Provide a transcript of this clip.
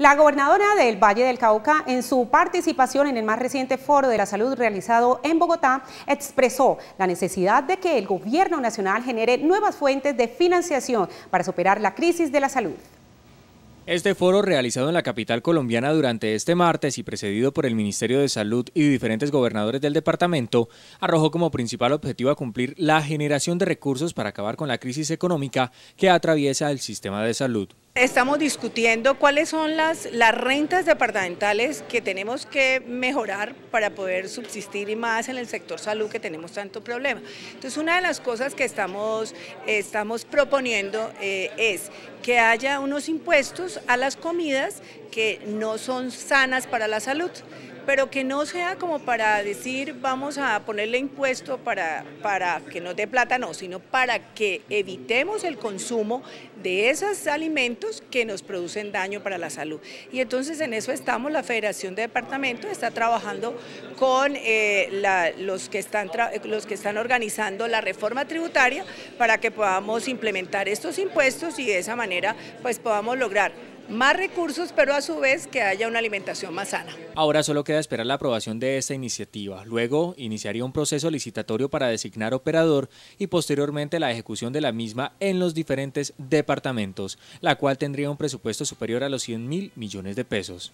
La gobernadora del Valle del Cauca, en su participación en el más reciente foro de la salud realizado en Bogotá, expresó la necesidad de que el gobierno nacional genere nuevas fuentes de financiación para superar la crisis de la salud. Este foro realizado en la capital colombiana durante este martes y precedido por el Ministerio de Salud y diferentes gobernadores del departamento, arrojó como principal objetivo a cumplir la generación de recursos para acabar con la crisis económica que atraviesa el sistema de salud. Estamos discutiendo cuáles son las, las rentas departamentales que tenemos que mejorar para poder subsistir y más en el sector salud que tenemos tanto problema. Entonces, una de las cosas que estamos, estamos proponiendo eh, es que haya unos impuestos a las comidas que no son sanas para la salud, pero que no sea como para decir vamos a ponerle impuesto para, para que no dé plata, no, sino para que evitemos el consumo de esos alimentos que nos producen daño para la salud. Y entonces en eso estamos, la Federación de Departamentos está trabajando con eh, los, que están los que están organizando la reforma tributaria para que podamos implementar estos impuestos y de esa manera pues podamos lograr más recursos, pero a su vez que haya una alimentación más sana. Ahora solo queda esperar la aprobación de esta iniciativa. Luego iniciaría un proceso licitatorio para designar operador y posteriormente la ejecución de la misma en los diferentes departamentos, la cual tendría un presupuesto superior a los 100 mil millones de pesos.